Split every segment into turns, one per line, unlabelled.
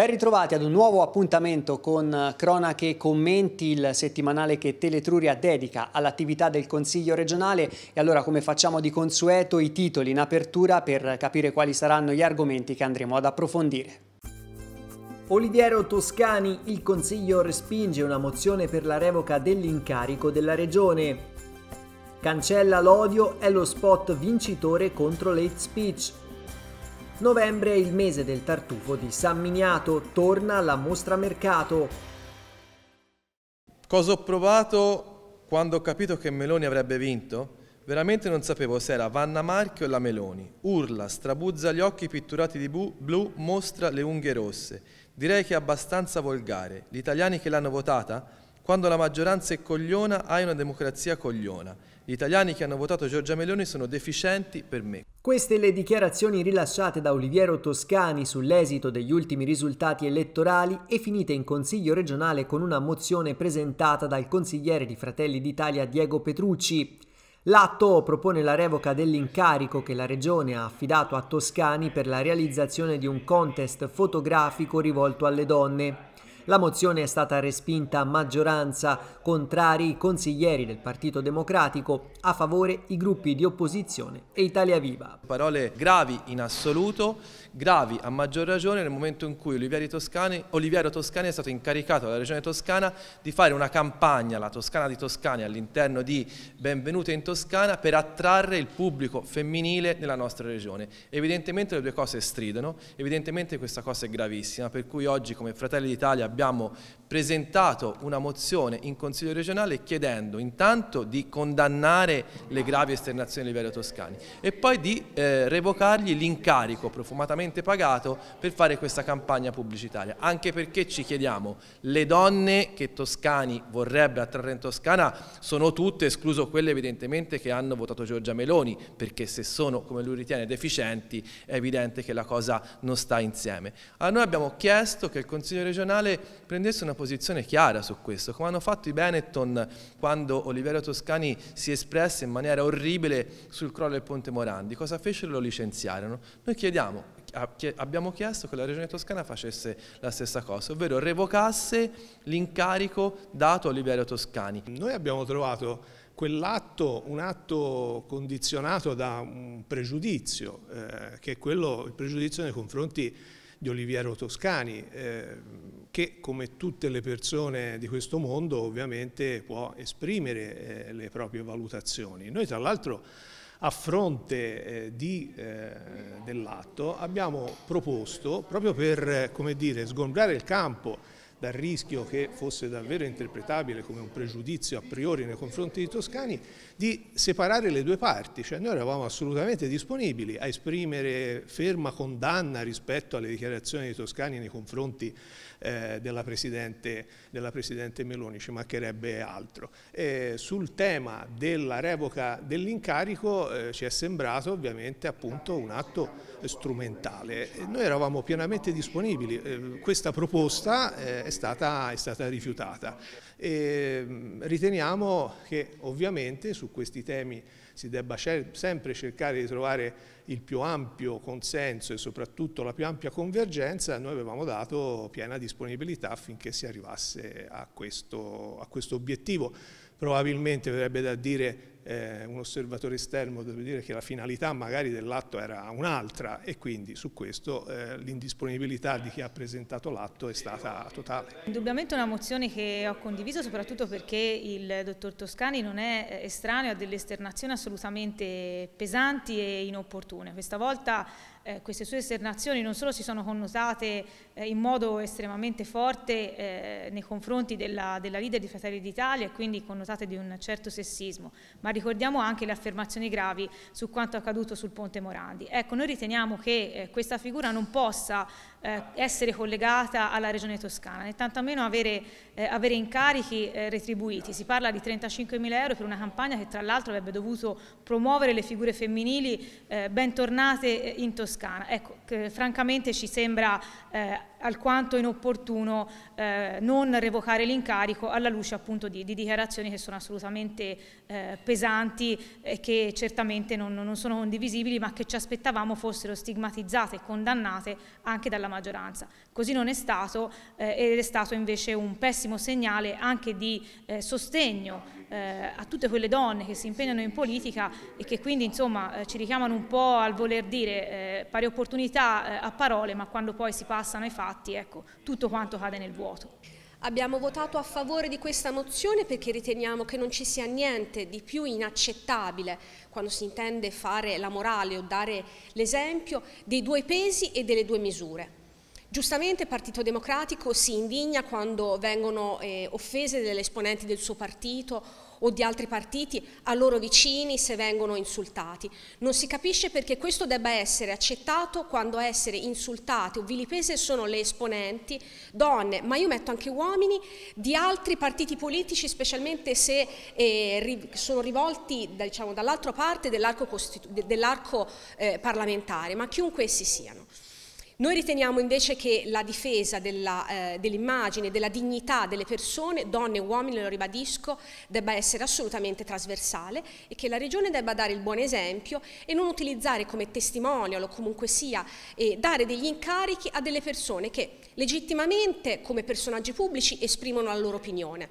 Ben ritrovati ad un nuovo appuntamento con eh, Cronache e Commenti, il settimanale che Teletruria dedica all'attività del Consiglio regionale e allora come facciamo di consueto i titoli in apertura per capire quali saranno gli argomenti che andremo ad approfondire. Oliviero Toscani, il Consiglio respinge una mozione per la revoca dell'incarico della Regione. Cancella l'odio è lo spot vincitore contro l'hate speech. Novembre è il mese del tartufo di San Miniato, torna alla mostra mercato.
Cosa ho provato quando ho capito che Meloni avrebbe vinto? Veramente non sapevo se era Vanna Marchi o la Meloni. Urla, strabuzza gli occhi pitturati di blu, mostra le unghie rosse. Direi che è abbastanza volgare. Gli italiani che l'hanno votata quando la maggioranza è cogliona, hai una democrazia cogliona. Gli italiani che hanno votato Giorgia Meloni sono deficienti per me. Queste le dichiarazioni
rilasciate da Oliviero Toscani sull'esito degli ultimi risultati elettorali e finite in Consiglio regionale con una mozione presentata dal consigliere di Fratelli d'Italia Diego Petrucci. L'atto propone la revoca dell'incarico che la Regione ha affidato a Toscani per la realizzazione di un contest fotografico rivolto alle donne. La mozione è stata respinta a maggioranza, contrari i consiglieri del Partito
Democratico, a favore i gruppi di opposizione e Italia Viva. Parole gravi in assoluto, gravi a maggior ragione nel momento in cui Toscani, Oliviero Toscani è stato incaricato dalla Regione Toscana di fare una campagna, la Toscana di Toscani, all'interno di Benvenute in Toscana per attrarre il pubblico femminile nella nostra regione. Evidentemente le due cose stridono, evidentemente questa cosa è gravissima, per cui oggi come Fratelli d'Italia abbiamo abbiamo presentato una mozione in Consiglio regionale chiedendo intanto di condannare le gravi esternazioni di Livello Toscani e poi di eh, revocargli l'incarico profumatamente pagato per fare questa campagna pubblicitaria, anche perché ci chiediamo, le donne che Toscani vorrebbe attrarre in Toscana sono tutte, escluso quelle evidentemente che hanno votato Giorgia Meloni, perché se sono, come lui ritiene, deficienti è evidente che la cosa non sta insieme. Allora noi abbiamo chiesto che il Consiglio regionale prendesse una posizione chiara su questo, come hanno fatto i Benetton quando Oliverio Toscani si espresse in maniera orribile sul crollo del Ponte Morandi. Cosa fecero? Lo licenziarono. Noi chiediamo, abbiamo chiesto che la Regione Toscana facesse la stessa cosa, ovvero revocasse l'incarico dato a Oliverio Toscani. Noi abbiamo trovato
quell'atto un atto condizionato da un pregiudizio, eh, che è quello, il pregiudizio nei confronti di Oliviero Toscani, eh, che come tutte le persone di questo mondo ovviamente può esprimere eh, le proprie valutazioni. Noi tra l'altro a fronte eh, eh dell'atto abbiamo proposto, proprio per eh, come dire, sgombrare il campo dal rischio che fosse davvero interpretabile come un pregiudizio a priori nei confronti dei Toscani, di separare le due parti, cioè noi eravamo assolutamente disponibili a esprimere ferma condanna rispetto alle dichiarazioni dei Toscani nei confronti eh, della, Presidente, della, Presidente, Meloni, ci mancherebbe altro. E sul tema della revoca dell'incarico eh, ci è sembrato ovviamente appunto un atto strumentale. E noi eravamo pienamente disponibili, eh, questa proposta eh, è stata, è stata rifiutata. E riteniamo che ovviamente su questi temi si debba sempre cercare di trovare il più ampio consenso e soprattutto la più ampia convergenza, noi avevamo dato piena disponibilità affinché si arrivasse a questo, a questo obiettivo. Probabilmente verrebbe da dire eh, un osservatore esterno deve dire che la finalità magari dell'atto era un'altra e quindi su questo eh, l'indisponibilità di chi ha presentato l'atto è stata totale.
Indubbiamente una mozione che ho condiviso soprattutto perché il dottor Toscani non è estraneo a delle esternazioni assolutamente pesanti e inopportune. Questa volta eh, queste sue esternazioni non solo si sono connotate eh, in modo estremamente forte eh, nei confronti della, della, leader di Fratelli d'Italia e quindi connotate di un certo sessismo, ma ricordiamo anche le affermazioni gravi su quanto accaduto sul Ponte Morandi. Ecco, noi riteniamo che eh, questa figura non possa eh, essere collegata alla regione toscana, né tantomeno avere, eh, avere incarichi retribuiti. Si parla di 35.000 euro per una campagna che tra l'altro avrebbe dovuto promuovere le figure femminili bentornate in Toscana Toscana. Ecco, che, francamente ci sembra eh, alquanto inopportuno eh, non revocare l'incarico alla luce appunto di, di dichiarazioni che sono assolutamente eh, pesanti e che certamente non, non, sono condivisibili ma che ci aspettavamo fossero stigmatizzate e condannate anche dalla maggioranza. Così non è stato eh, ed è stato invece un pessimo segnale anche di eh, sostegno eh, a tutte quelle donne che si impegnano in politica e che quindi insomma, eh, ci richiamano un po' al voler dire eh, pari opportunità eh, a parole ma quando poi si passano ai fatti ecco, tutto quanto cade nel vuoto.
Abbiamo votato a favore di questa mozione perché riteniamo che non ci sia niente di più inaccettabile quando si intende fare la morale o dare l'esempio dei due pesi e delle due misure. Giustamente il Partito Democratico si indigna quando vengono eh, offese delle esponenti del suo partito o di altri partiti a loro vicini se vengono insultati. Non si capisce perché questo debba essere accettato quando essere insultati o vilipese sono le esponenti, donne, ma io metto anche uomini di altri partiti politici, specialmente se eh, sono rivolti diciamo, dall'altra parte dell'arco dell eh, parlamentare, ma chiunque essi siano. Noi riteniamo invece che la difesa eh, dell'immagine, eh, dell della dignità delle persone, donne e uomini, lo ribadisco, debba essere assolutamente trasversale e che la Regione debba dare il buon esempio e non utilizzare come testimonial o comunque sia e dare degli incarichi a delle persone che legittimamente come personaggi pubblici esprimono la loro opinione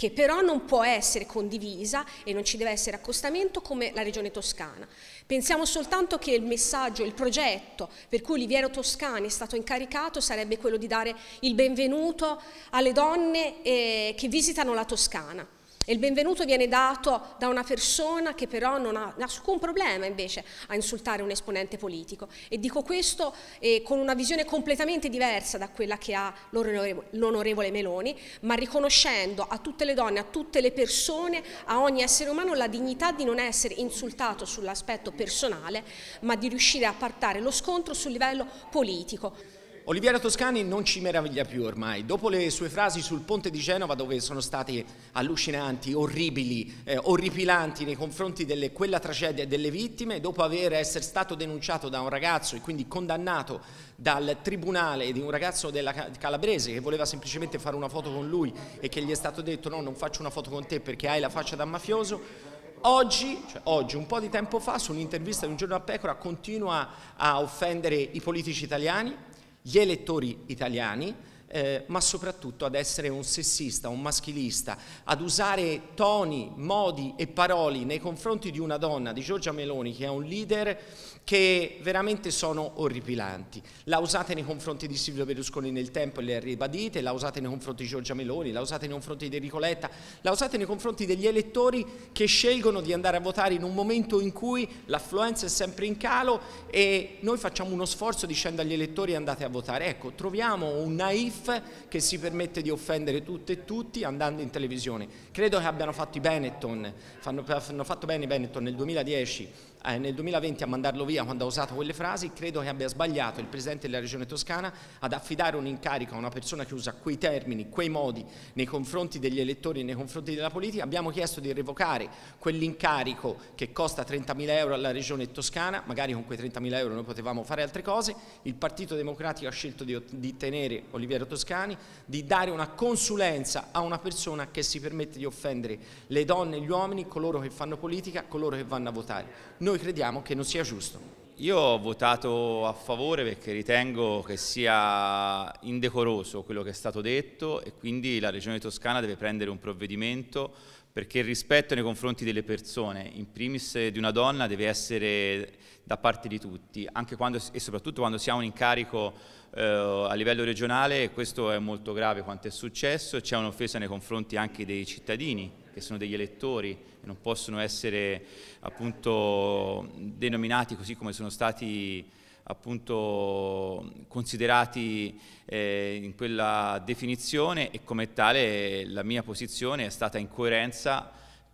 che però non può essere condivisa e non ci deve essere accostamento come la regione toscana. Pensiamo soltanto che il messaggio, il progetto per cui Liviero Toscani è stato incaricato sarebbe quello di dare il benvenuto alle donne eh, che visitano la Toscana. E il benvenuto viene dato da una persona che però non ha nessun problema invece a insultare un esponente politico. E dico questo eh, con una visione completamente diversa da quella che ha l'onorevole Meloni, ma riconoscendo a tutte le donne, a tutte le persone, a ogni essere umano la dignità di non essere insultato sull'aspetto personale, ma di riuscire a partare lo scontro sul livello politico.
Oliviero Toscani non ci meraviglia più ormai, dopo le sue frasi sul ponte di Genova dove sono state allucinanti, orribili, eh, orripilanti nei confronti di quella tragedia e delle vittime, dopo aver essere stato denunciato da un ragazzo e quindi condannato dal tribunale di un ragazzo della Calabrese che voleva semplicemente fare una foto con lui e che gli è stato detto no non faccio una foto con te perché hai la faccia da mafioso, Oggi, cioè oggi, un po' di tempo fa, su un'intervista di un giorno a pecora, continua a offendere i politici italiani, gli elettori italiani, eh, ma soprattutto ad essere un sessista, un maschilista, ad usare toni, modi e parole nei confronti di una donna, di Giorgia Meloni, che è un leader che veramente sono orripilanti. La usate nei confronti di Silvio Berlusconi nel tempo e le ribadite, la usate nei confronti di Giorgia Meloni, la usate nei confronti di Enrico Letta, la usate nei confronti degli elettori che scelgono di andare a votare in un momento in cui l'affluenza è sempre in calo e noi facciamo uno sforzo dicendo agli elettori andate a votare. Ecco, troviamo un naif che si permette di offendere tutte e tutti andando in televisione. Credo che abbiano fatto i Benetton, hanno fatto bene i Benetton nel 2010 eh, nel 2020 a mandarlo via quando ha usato quelle frasi, credo che abbia sbagliato il Presidente della Regione Toscana ad affidare un incarico a una persona che usa quei termini, quei modi nei confronti degli elettori e nei confronti della politica. Abbiamo chiesto di revocare quell'incarico che costa 30.000 euro alla Regione Toscana, magari con quei 30.000 euro noi potevamo fare altre cose. Il Partito Democratico ha scelto di, di tenere Oliviero Toscani, di dare una consulenza a una persona che si permette di offendere le donne e gli uomini, coloro che fanno politica, coloro che vanno a votare. Noi noi crediamo che non sia giusto.
Io ho votato a favore perché ritengo che sia indecoroso quello che è stato detto e quindi la Regione Toscana deve prendere un provvedimento perché il rispetto nei confronti delle persone, in primis di una donna, deve essere da parte di tutti, anche quando, e soprattutto quando si ha un incarico eh, a livello regionale, questo è molto grave quanto è successo, c'è un'offesa nei confronti anche dei cittadini, che sono degli elettori, non possono essere appunto denominati così come sono stati appunto considerati eh, in quella definizione e come tale la mia posizione è stata in coerenza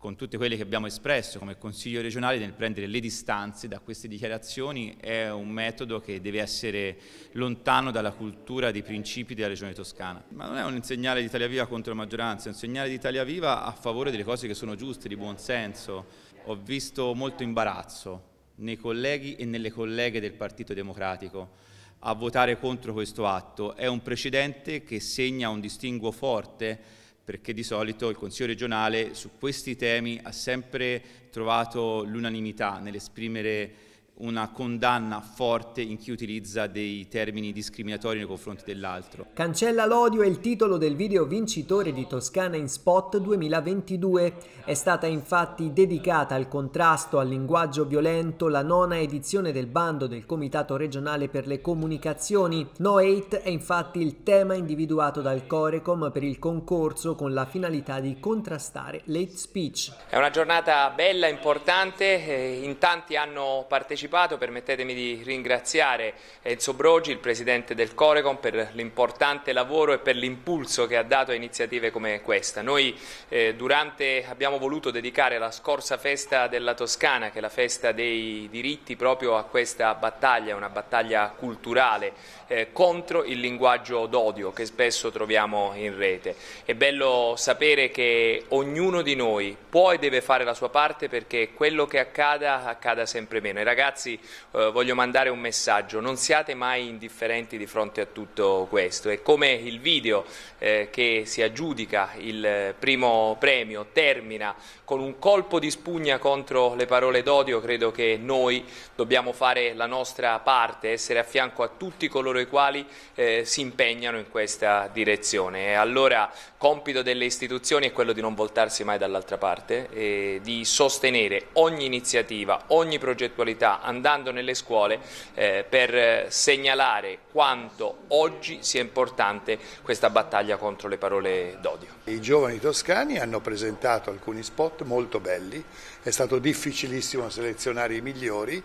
con tutti quelli che abbiamo espresso come Consiglio regionale nel prendere le distanze da queste dichiarazioni è un metodo che deve essere lontano dalla cultura, dei principi della Regione Toscana. Ma non è un segnale di Italia Viva contro la maggioranza, è un segnale di Italia Viva a favore delle cose che sono giuste, di buon senso. Ho visto molto imbarazzo nei colleghi e nelle colleghe del Partito Democratico a votare contro questo atto. È un precedente che segna un distinguo forte perché di solito il Consiglio regionale su questi temi ha sempre trovato l'unanimità nell'esprimere una condanna forte in chi utilizza dei termini discriminatori nei confronti dell'altro.
Cancella l'odio è il titolo del video vincitore di Toscana in Spot 2022. È stata infatti dedicata al contrasto al linguaggio violento la nona edizione del bando del Comitato regionale per le comunicazioni. No Hate è infatti il tema individuato dal Corecom per il concorso con la finalità di contrastare l'hate speech.
È una giornata bella, importante, eh, in tanti hanno partecipato anticipato, permettetemi di ringraziare Enzo Brogi, il presidente del Corecom, per l'importante lavoro e per l'impulso che ha dato a iniziative come questa. Noi eh, durante, abbiamo voluto dedicare la scorsa festa della Toscana, che è la festa dei diritti, proprio a questa battaglia, una battaglia culturale eh, contro il linguaggio d'odio che spesso troviamo in rete. È bello sapere che ognuno di noi può e deve fare la sua parte perché quello che accada accada sempre meno. I ragazzi ragazzi eh, voglio mandare un messaggio, non siate mai indifferenti di fronte a tutto questo. e come il video eh, che si aggiudica il eh, primo premio termina con un colpo di spugna contro le parole d'odio, credo che noi dobbiamo fare la nostra parte, essere a fianco a tutti coloro i quali eh, si impegnano in questa direzione. E allora compito delle istituzioni è quello di non voltarsi mai dall'altra parte, di sostenere ogni iniziativa, ogni progettualità, andando nelle scuole eh, per segnalare quanto oggi sia importante questa battaglia contro le parole
d'odio. I giovani toscani hanno presentato alcuni spot molto belli, è stato difficilissimo selezionare i migliori,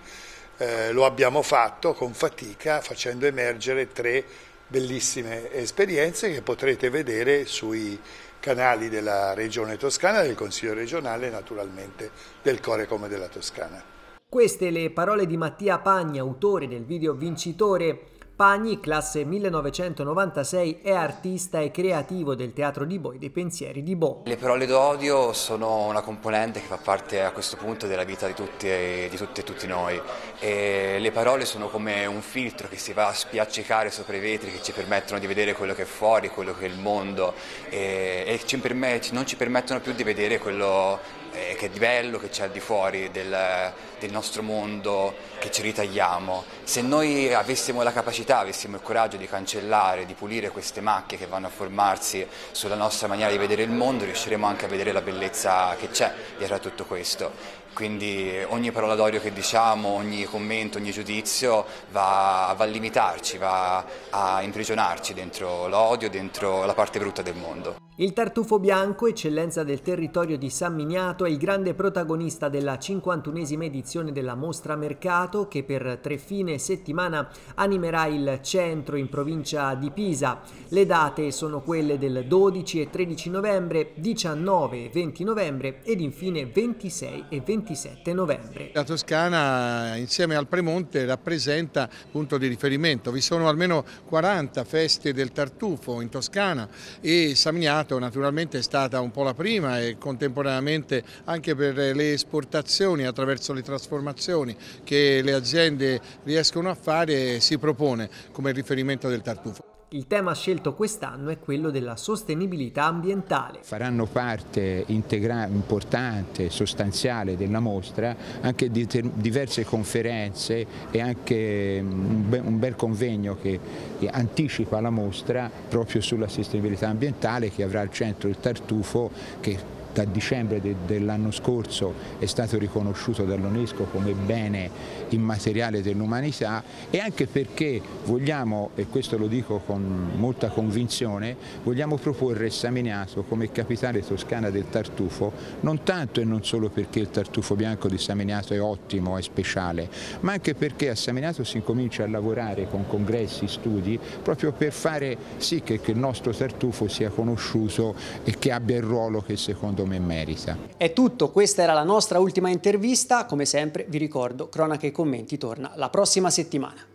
eh, lo abbiamo fatto con fatica facendo emergere tre bellissime esperienze che potrete vedere sui canali della Regione Toscana, del Consiglio regionale e naturalmente del Corecom della Toscana.
Queste le parole di Mattia Pagni, autore del video vincitore. Pagni, classe 1996, è artista e creativo del teatro di Bo e dei pensieri di Bo.
Le parole d'odio sono una componente che fa parte a questo punto della vita di, tutti, di tutti e tutti noi. E le parole sono come un filtro che si va a spiaccicare sopra i vetri che ci permettono di vedere quello che è fuori, quello che è il mondo e, e ci permet, non ci permettono più di vedere quello eh, che è di bello che c'è al di fuori del del nostro mondo che ci ritagliamo. Se noi avessimo la capacità, avessimo il coraggio di cancellare, di pulire queste macchie che vanno a formarsi sulla nostra maniera di vedere il mondo, riusciremo anche a vedere la bellezza che c'è dietro a tutto questo. Quindi ogni parola d'orio che diciamo, ogni commento, ogni giudizio va, va a limitarci, va a imprigionarci dentro l'odio, dentro la parte brutta del mondo.
Il tartufo bianco, eccellenza del territorio di San Miniato, è il grande protagonista della 51esima edizione edizione della Mostra Mercato che per tre fine settimana animerà il centro in provincia di Pisa. Le date sono quelle del 12 e 13 novembre, 19 e 20 novembre ed infine 26 e
27 novembre. La Toscana insieme al Premonte rappresenta punto di riferimento, vi sono almeno 40 feste del tartufo in Toscana e Samignato naturalmente è stata un po' la prima e contemporaneamente anche per le esportazioni attraverso le trasportazioni trasformazioni che le aziende riescono a fare si
propone come riferimento del tartufo. Il tema scelto quest'anno è quello della sostenibilità ambientale.
Faranno parte importante, sostanziale della mostra anche di diverse conferenze e anche mm, un, be un bel convegno che, che anticipa la mostra proprio sulla sostenibilità ambientale che avrà al centro il tartufo che da dicembre de, dell'anno scorso è stato riconosciuto dall'UNESCO come bene immateriale dell'umanità e anche perché vogliamo, e questo lo dico con molta convinzione, vogliamo proporre Saminato come capitale toscana del tartufo, non tanto e non solo perché il tartufo bianco di Saminato è ottimo, è speciale, ma anche perché a Saminato si incomincia a lavorare con congressi, studi, proprio per fare sì che, che il nostro tartufo sia conosciuto e che abbia il ruolo che secondo me merita.
È tutto, questa era la nostra ultima intervista, come sempre vi ricordo Cronache e Commenti torna la prossima settimana.